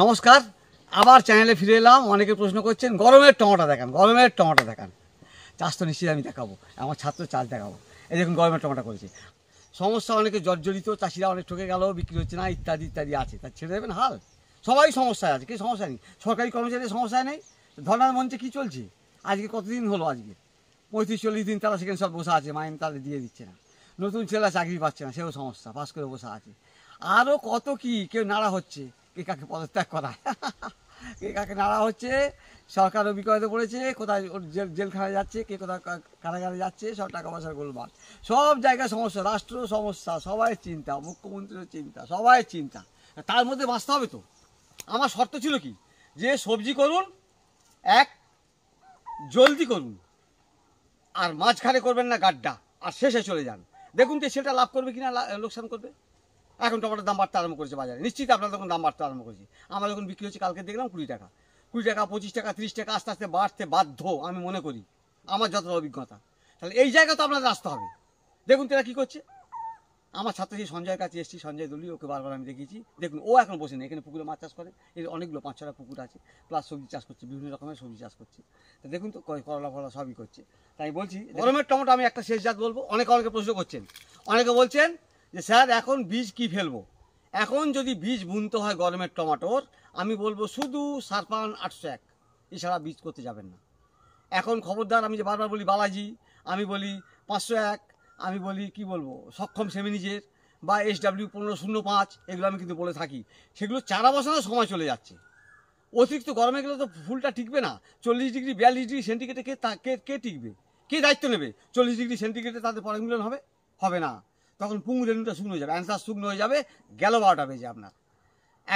নমস্কার আবার চ্যানেলে ফিরে এলাম অনেকে প্রশ্ন করছেন গরমের টমাটা দেখান গরমের টমাটা দেখান চাষ তো নিশ্চিত আমি দেখাবো আমার ছাত্র চাষ দেখাবো এই দেখুন গরমের টমাটা করেছে সমস্যা অনেকে জর্জরিত চাষিরা অনেক ঠকে গেল বিক্রি হচ্ছে না ইত্যাদি ইত্যাদি আছে তা ছেড়ে দেবেন হাল সবাই সমস্যায় আছে কেউ সমস্যা নেই সরকারি কর্মচারীর সমস্যা নেই ধর্নার মঞ্চে কী চলছে আজকে কতদিন হলো আজকে পঁয়ত্রিশ চল্লিশ দিন তারা সেখানে সব বসে আছে মাইন তাহলে দিয়ে দিচ্ছে না নতুন ছেলে চাকরি পাচ্ছে না সেও সমস্যা পাস করে বসে আছে আরও কত কি কেউ নাড়া হচ্ছে কে কাকে পদত্যাগ করায় কে কাকে নাড়া হচ্ছে সরকারও অভিজ্ঞতা পড়েছে কোথায় জেল জেলখানায় যাচ্ছে কে কোথায় কারাগারে যাচ্ছে সব টাকা পয়সার গোলমাল সব জায়গায় সমস্যা রাষ্ট্র সমস্যা সবাই চিন্তা মুখ্যমন্ত্রীর চিন্তা সবাই চিন্তা তার মধ্যে বাঁচতে হবে তো আমার শর্ত ছিল কি যে সবজি করুন এক জলদি করুন আর মাঝখানে করবেন না গাড্ডা আর শেষে চলে যান দেখুন যে সেটা লাভ করবে কিনা লোকসান করবে এখন টমেটোর দাম বাড়তে আরম্ভ করেছে বাজারে নিশ্চিত আপনার তখন দাম বাড়তে আরম্ভ করেছে আমার যখন বিক্রি হচ্ছে কালকে দেখলাম কুড়ি টাকা কুড়ি টাকা পঁচিশ টাকা তিরিশ টাকা আস্তে আস্তে বাড়তে বাধ্য আমি মনে করি আমার যত অভিজ্ঞতা তাহলে এই জায়গা তো আপনাদের আসতে হবে দেখুন তারা কী করছে আমার ছাত্র সেই সঞ্জয়ের কাছে এসেছি সঞ্জয় দলি ওকে বারবার আমি দেখিয়েছি দেখুন ও এখন বসে নেই এখানে পুকুরে মাছ চাষ করে এর অনেকগুলো পাঁচ ছটা পুকুর আছে প্লাস সবজি চাষ করছে বিভিন্ন রকমের সবজি চাষ করছে তা দেখুন তো করলা ফলা সবই করছে তাই বলছি গরমের টমেটো আমি একটা শেষ জাত বলবো অনেকে অনেকে প্রশ্ন করছেন অনেকে বলছেন যে স্যার এখন বীজ কি ফেলবো এখন যদি বীজ বুনতে হয় গরমের টমাটোর আমি বলবো শুধু সারপান আটশো এক এছাড়া বীজ করতে যাবেন না এখন খবরদার আমি যে বারবার বলি বালাজি আমি বলি পাঁচশো এক আমি বলি কি বলবো সক্ষম সেমিনিজের বা এস ডাব্লিউ পনেরো শূন্য পাঁচ এগুলো আমি কিন্তু বলে থাকি সেগুলো চারা বসানোর সময় চলে যাচ্ছে অতিরিক্ত গরমে গেলে তো ফুলটা টিকবে না চল্লিশ ডিগ্রি বিয়াল্লিশ ডিগ্রি সেন্টিগ্রেডে কে কে কে টিকবে কে দায়িত্ব নেবে চল্লিশ ডিগ্রি সেন্টিগ্রেডে তাদের পরাগ মিলন হবে হবে না তখন পুং রেণুটা শুকনো হয়ে যাবে অ্যান্সার শুকনো হয়ে যাবে গেল বারোটা বেজে আপনার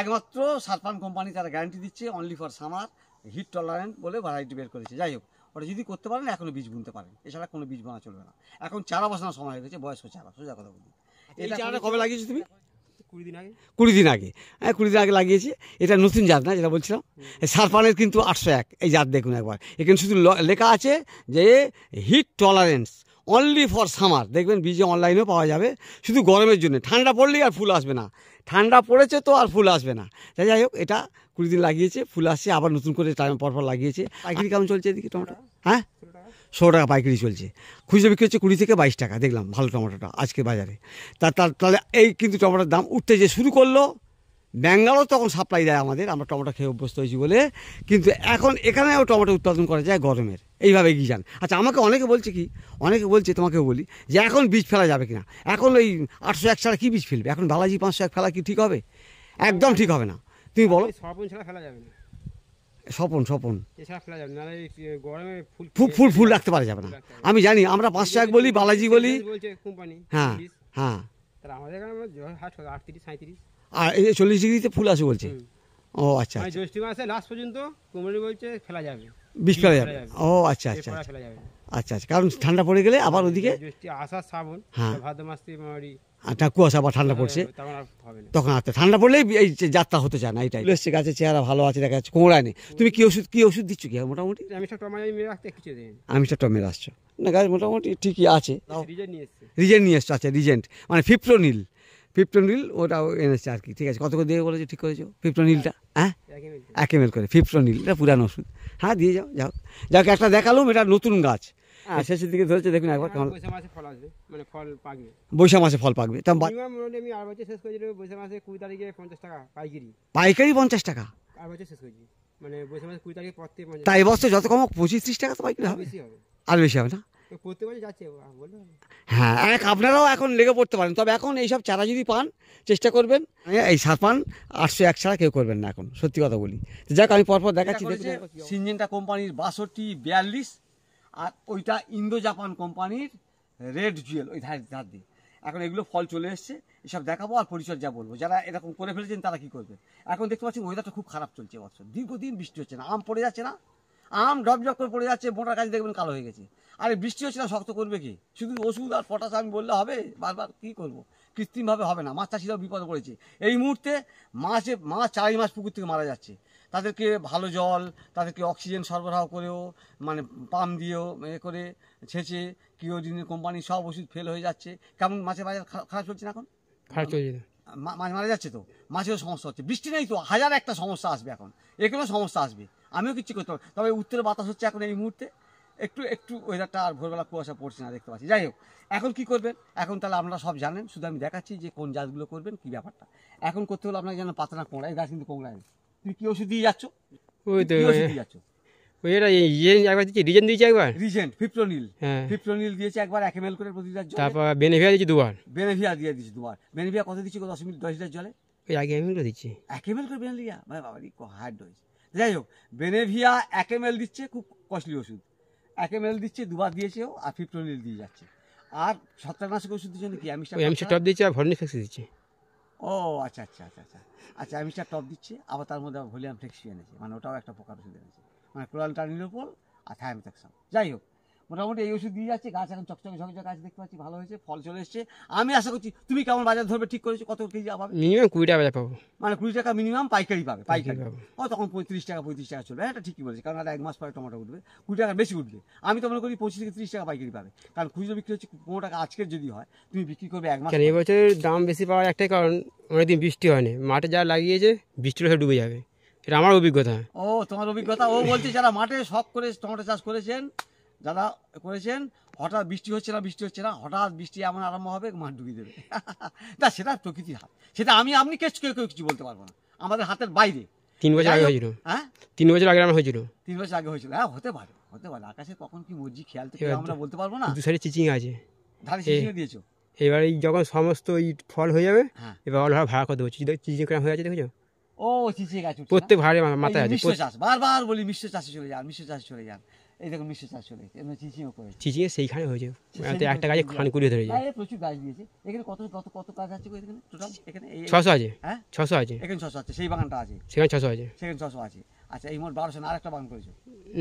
একমাত্র সারফান কোম্পানি তারা গ্যারান্টি দিচ্ছে only for summer heat tolerant বলে ভ্যারাইটি বের করেছে যাই হোক ওটা যদি করতে পারেন এখনও বীজ বুনতে পারেন এছাড়া কোনো বীজ বোনা চলবে না এখন চারা বসানোর সময় হয়ে গেছে বয়স্ক চারা সোজা কথা বলি এই চারাটা কবে লাগিয়েছো তুমি কুড়ি দিন আগে কুড়ি দিন আগে হ্যাঁ কুড়ি দিন আগে লাগিয়েছি এটা নতুন জাত না যেটা বলছিলাম সারপানের কিন্তু আটশো এক এই জাত দেখুন একবার এখানে শুধু লেখা আছে যে heat tolerance only for summer দেখবেন বীজে অনলাইনেও পাওয়া যাবে শুধু গরমের জন্য ঠান্ডা পড়লেই আর ফুল আসবে না ঠান্ডা পড়েছে তো আর ফুল আসবে না তাই যাই হোক এটা কুড়ি দিন লাগিয়েছে ফুল আসছে আবার নতুন করে টাইম পরপর লাগিয়েছে পাইকারি কেমন চলছে এদিকে টমেটো হ্যাঁ ষোলো টাকা পাইকারি চলছে খুচরো বিক্রি হচ্ছে কুড়ি থেকে বাইশ টাকা দেখলাম ভালো টমেটোটা আজকে বাজারে তা তাহলে এই কিন্তু টমেটোর দাম উঠতে যে শুরু করলো ব্যাঙ্গালোর তখন সাপ্লাই দেয় আমাদের আমরা টমেটো খেয়ে অভ্যস্ত হয়েছি বলে কিন্তু এখন এখানেও টমেটো উৎপাদন করা যায় গরমের এইভাবে এগিয়ে যান আচ্ছা আমাকে অনেকে বলছে কি অনেকে বলছে তোমাকেও বলি যে এখন বীজ ফেলা যাবে কিনা এখন ওই আটশো এক ছাড়া কী বীজ ফেলবে এখন বালাজি পাঁচশো এক ফেলা কি ঠিক হবে একদম ঠিক হবে না তুমি বলো স্বপন ছাড়া ফেলা যাবে না স্বপন স্বপন ফুল ফুল ফুল রাখতে পারা যাবে না আমি জানি আমরা পাঁচশো এক বলি বালাজি বলি হ্যাঁ হ্যাঁ আমাদের আটত্রিশ সাঁত্রিশ আর এই চল্লিশ ডিগ্রিতে ফুল আসে বলছে ও আচ্ছা, মানে আচ্ছা জ্যৈষ্ঠ মাসে লাস্ট পর্যন্ত কুমড়ি বলছে ফেলা যাবে বিষ ফেলা যাবে ও আচ্ছা আচ্ছা আচ্ছা আচ্ছা আচ্ছা কারণ ঠান্ডা পড়ে গেলে আবার ওদিকে আষাঢ় শ্রাবণ হ্যাঁ ভাদ্র মাস আটা আচ্ছা, কুয়াশা আবার ঠান্ডা পড়ছে তখন আচ্ছা ঠান্ডা পড়লেই এই যাত্রা হতে চায় না এটাই এসছে গাছের চেহারা ভালো আছে দেখা যাচ্ছে কোমড়ায় নেই তুমি কি ওষুধ কি ওষুধ দিচ্ছ কি মোটামুটি আমি সেটা টমের আসছো না গাছ মোটামুটি ঠিকই আছে রিজেন্ট নিয়ে এসছো আচ্ছা রিজেন্ট মানে ফিপ্রোনিল ফিফটন রিল ওটাও এনেছে আর কি ঠিক আছে কত করে দেবে বলেছে ঠিক করেছো ফিফটন রিলটা হ্যাঁ এক এম করে ফিফটন রিল এটা পুরানো ওষুধ হ্যাঁ দিয়ে যাও যাও যাক একটা দেখালুম এটা নতুন গাছ আচ্ছা। শেষের দিকে ধরেছে দেখুন একবার কেমন বৈশাখ মাসে ফল মানে পাকবে পাইকারি পঞ্চাশ টাকা তাই বছর মানে যত কম পঁচিশ ত্রিশ টাকা তো পাইকারি হবে আর বেশি হবে না হ্যাঁ এক আপনারাও এখন লেগে পড়তে পারেন তবে এখন এইসব চারা যদি পান চেষ্টা করবেন এই সাপান আটশো এক ছাড়া কেউ করবেন না এখন সত্যি কথা বলি যাক আমি পরপর দেখাচ্ছি সিনজেন্টা কোম্পানির বাষট্টি বিয়াল্লিশ আর ওইটা ইন্দো জাপান কোম্পানির রেড জুয়েল ওই ধার ধার দিয়ে এখন এগুলো ফল চলে এসছে এসব দেখাবো আর পরিচর্যা বলবো যারা এরকম করে ফেলেছেন তারা কি করবে এখন দেখতে পাচ্ছি ওয়েদারটা খুব খারাপ চলছে বছর দীর্ঘদিন বৃষ্টি হচ্ছে না আম পড়ে যাচ্ছে না আম ডবজব করে পড়ে যাচ্ছে মোটার কাছে দেখবেন কালো হয়ে গেছে আরে বৃষ্টি হচ্ছে না শক্ত করবে কি শুধু ওষুধ আর পটাশ আমি বললে হবে বারবার কী করবো কৃত্রিমভাবে হবে না মাছ চাষিরাও বিপদ পড়েছে এই মুহূর্তে মাছে মাছ চারি মাছ পুকুর থেকে মারা যাচ্ছে তাদেরকে ভালো জল তাদেরকে অক্সিজেন সরবরাহ করেও মানে পাম্প দিয়েও এ করে ছেঁচে দিনের কোম্পানি সব ওষুধ ফেল হয়ে যাচ্ছে কেমন মাছের বাজার খারাপ চলছে না এখন খারাপ চলছে না মাছ মারা যাচ্ছে তো মাছেরও সমস্যা হচ্ছে বৃষ্টি নেই তো হাজার একটা সমস্যা আসবে এখন এগুলো সমস্যা আসবে আমিও কিছু করতে পারবো তবে উত্তরে বাতাস হচ্ছে এখন এই মুহূর্তে একটু একটু ওয়েদারটা আর ভোরবেলা কুয়াশা পড়ছে না দেখতে পাচ্ছি যাই হোক এখন কি করবেন এখন তাহলে আপনারা সব জানেন শুধু আমি দেখাচ্ছি যে কোন জাতগুলো করবেন কি ব্যাপারটা এখন করতে হলে আপনাকে যেন পাতনা কোঁড়া এই গাছ কিন্তু নেই তুমি কি ওষুধ দিয়ে যাচ্ছ ওই তো ওষুধ দিয়ে যাচ্ছ ইয়ে রিজেন একবার হ্যাঁ। দিয়েছি একবার এক করে বেনেভিয়া দুবার বেনেভিয়া দিয়ে দুবার বেনেভিয়া কত দিচ্ছি দশ মিনিট দশ লিটার জলে ওই আগে এমএল করে দিচ্ছি এক করে বেনেভিয়া ভাই বাবা হার্ড হয়েছে যাই হোক বেনেভিয়া এক এম দিচ্ছে খুব কস্টলি ওষুধ এক এম দিচ্ছে দুবার দিয়েছেও আর ফিফটোনিল দিয়ে যাচ্ছে আর ছত্রাকনাশক ওষুধের জন্য কি আমি টপ দিচ্ছে আর ফ্যাক্সি দিচ্ছে ও আচ্ছা আচ্ছা আচ্ছা আচ্ছা আচ্ছা অ্যামিস্টার টপ দিচ্ছে আবার তার মধ্যে ভলিউম ফ্লেক্সি এনেছে মানে ওটাও একটা প্রকার ওষুধ এনেছে মানে ক্লোরাল টার্নিলোপল আর থায়ামিথাক্সাম যাই হোক মোটামুটি এই ওষুধ দিয়ে যাচ্ছে গাছ এখন চকচকে ঝকঝকে গাছ দেখতে পাচ্ছি ভালো হয়েছে ফল চলে এসছে আমি আশা করছি তুমি কেমন বাজার ধরবে ঠিক করেছো কত কেজি পাবে মিনিমাম কুড়ি টাকা বাজার পাবো মানে কুড়ি টাকা মিনিমাম পাইকারি পাবে পাইকারি পাবে ও তখন পঁয়ত্রিশ টাকা পঁয়ত্রিশ টাকা চলবে হ্যাঁ, এটা ঠিকই বলেছে কারণ এক মাস পরে টমেটো উঠবে কুড়ি টাকা বেশি উঠবে আমি তো মনে করি পঁচিশ থেকে ত্রিশ টাকা পাইকারি পাবে কারণ খুচরো বিক্রি হচ্ছে পনেরো টাকা আজকের যদি হয় তুমি বিক্রি করবে এক মাস এবছর দাম বেশি পাওয়ার একটাই কারণ অনেকদিন বৃষ্টি হয়নি মাঠে যা লাগিয়েছে বৃষ্টির সব ডুবে যাবে এটা আমার অভিজ্ঞতা ও তোমার অভিজ্ঞতা ও বলছে যারা মাঠে সব করে টমেটো চাষ করেছেন যারা করেছেন হঠাৎ বৃষ্টি হচ্ছে না বৃষ্টি হচ্ছে না হঠাৎ বৃষ্টি এমন আরম্ভ হবে মাঠ ঢুকিয়ে দেবে তা সেটা প্রকৃতির হাত সেটা আমি আপনি কেউ কেউ কিছু বলতে পারবো না আমাদের হাতের বাইরে তিন বছর আগে হয়েছিল হ্যাঁ তিন বছর আগে হয়েছিল তিন বছর আগে হয়েছিল হ্যাঁ হতে পারে হতে পারে আকাশে কখন কি মর্জি খেয়াল থেকে আমরা বলতে পারবো না দু চিচিং আছে ধারে চিচিং দিয়েছো এবারে যখন সমস্ত এই ফল হয়ে যাবে হ্যাঁ। এবার অলহা ভাড়া করে দেবো চিচিং কেমন হয়ে আছে দেখেছো ও চিচিং গাছ প্রত্যেক ভাড়ে মাথায় আছে বারবার বলি মিশ্র চাষে চলে যান মিশ্র চাষে চলে যান এই দেখুন উনিশশো চারশো করে চিচিয়ে সেইখানে হয়েছে মানে একটা গাছে খান কুড়িয়ে প্রচুর গাছ দিয়েছে এখানে কত কত কত গাছ আছে এখানে টোটাল এখানে ছশো আছে হ্যাঁ ছশো আছে এখানে ছশো আছে সেই বাগানটা আছে সেখানে ছশো আছে সেখানে ছশো আছে আচ্ছা এই মোট বারোশো না আরেকটা বাগান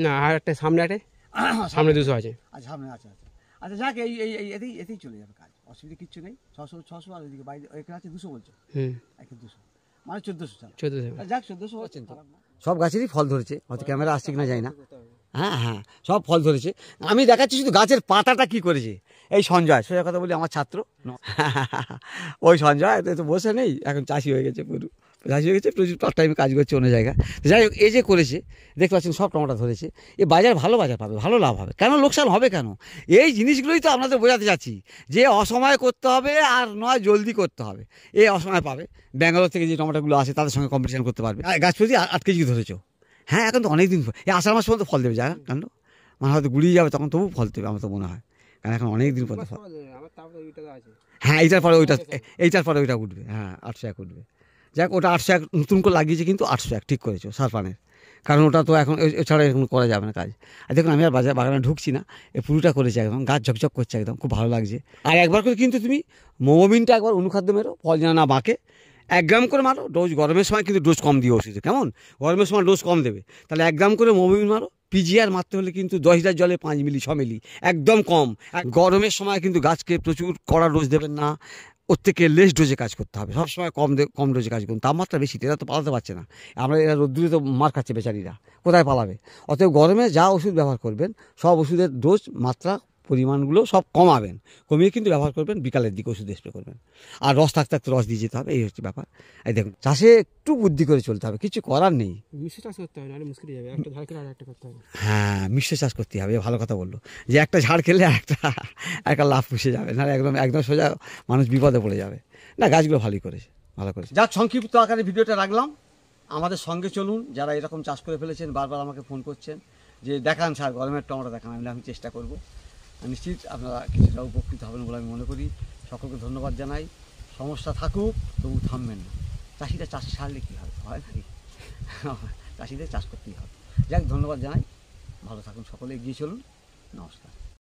না আর একটা সামনে আটে সামনে দুশো আছে আচ্ছা সামনে আছে আচ্ছা, আচ্ছা আচ্ছা যাক এই এই এতেই এতেই চলে যাবে কাজ অসুবিধা কিচ্ছু নেই ছশো ছশো আর ওইদিকে বাইরে এখানে আছে দুশো বলছো হুম এখানে দুশো মানে চোদ্দোশো চোদ্দোশো আচ্ছা, যাক চোদ্দোশো সব গাছেরই ফল ধরেছে হয়তো ক্যামেরা আসছে কিনা যায় না হ্যাঁ হ্যাঁ সব ফল ধরেছে আমি দেখাচ্ছি শুধু গাছের পাতাটা কি করেছে এই সঞ্জয় সোজা কথা বলি আমার ছাত্র ওই সঞ্জয় তো বসে নেই এখন চাষি হয়ে গেছে পুরু চাষি হয়ে গেছে প্রচুর পার্ট টাইমে কাজ করছে অন্য জায়গা যাই হোক এই যে করেছে দেখতে পাচ্ছেন সব টমাটা ধরেছে এ বাজার ভালো বাজার পাবে ভালো লাভ হবে কেন লোকসান হবে কেন এই জিনিসগুলোই তো আপনাদের বোঝাতে চাচ্ছি যে অসময়ে করতে হবে আর নয় জলদি করতে হবে এ অসময়ে পাবে ব্যাঙ্গালোর থেকে যে টমাটাগুলো আসে তাদের সঙ্গে কম্পিটিশন করতে পারবে গাছ প্রতি আট কেজি ধরেছো হ্যাঁ এখন তো অনেক দিন এই আষাঢ় মাস পর্যন্ত ফল দেবে যা কাণ্ড মানে হয়তো গুলিয়ে যাবে তখন তবু ফল দেবে আমার তো মনে হয় কারণ এখন অনেক দিন পর্যন্ত ফল হ্যাঁ এইটার পরে ওইটা এইটার পরে ওইটা উঠবে হ্যাঁ আটশো এক উঠবে যাক ওটা আটশো এক নতুন করে লাগিয়েছে কিন্তু আটশো এক ঠিক করেছো সারপানের কারণ ওটা তো এখন এছাড়া এরকম করা যাবে না কাজ আর দেখুন আমি আর বাজার বাগানে ঢুকছি না এ পুরোটা করেছে একদম গাছ ঝকঝক করছে একদম খুব ভালো লাগছে আর একবার করে কিন্তু তুমি মোমোমিনটা একবার অনুখাদ্য মেরো ফল যেন না বাঁকে এক গ্রাম করে মারো ডোজ গরমের সময় কিন্তু ডোজ কম দিও ওষুধে কেমন গরমের সময় ডোজ কম দেবে তাহলে এক গ্রাম করে মোবিন মারো পিজিআর মারতে হলে কিন্তু দশ হাজার জলে পাঁচ মিলি ছ মিলি একদম কম গরমের সময় কিন্তু গাছকে প্রচুর কড়া ডোজ দেবেন না ওর থেকে লেস ডোজে কাজ করতে হবে সবসময় কম কম ডোজে কাজ করুন তাপমাত্রা বেশি এরা তো পালাতে পারছে না আমরা এরা রোদ্দুরে তো মার খাচ্ছে বেচারিরা কোথায় পালাবে অতএব গরমে যা ওষুধ ব্যবহার করবেন সব ওষুধের ডোজ মাত্রা পরিমাণগুলো সব কমাবেন কমিয়ে কিন্তু ব্যবহার করবেন বিকালের দিকে ওষুধ স্প্রে করবেন আর রস থাকতে থাকতে রস দিয়ে যেতে হবে এই হচ্ছে ব্যাপার এই দেখুন চাষে একটু বুদ্ধি করে চলতে হবে কিছু করার নেই হ্যাঁ মিশ্র চাষ করতে হবে হ্যাঁ, ভালো কথা বললো যে একটা ঝাড় খেলে একটা একটা লাভ পুষে যাবে না একদম একদম সোজা মানুষ বিপদে পড়ে যাবে না গাছগুলো ভালোই করেছে ভালো করেছে যাক সংক্ষিপ্ত আকারে ভিডিওটা রাখলাম আমাদের সঙ্গে চলুন যারা এরকম চাষ করে ফেলেছেন বারবার আমাকে ফোন করছেন যে দেখান স্যার গরমের টমাটো দেখান আমি চেষ্টা করবো নিশ্চিত আপনারা কিছুটা উপকৃত হবেন বলে আমি মনে করি সকলকে ধন্যবাদ জানাই সমস্যা থাকুক তবু থামবেন না চাষিরা চাষ ছাড়লে কী হবে হয় নাকি চাষিদের চাষ করতেই হবে যাক ধন্যবাদ জানাই ভালো থাকুন সকলে এগিয়ে চলুন নমস্কার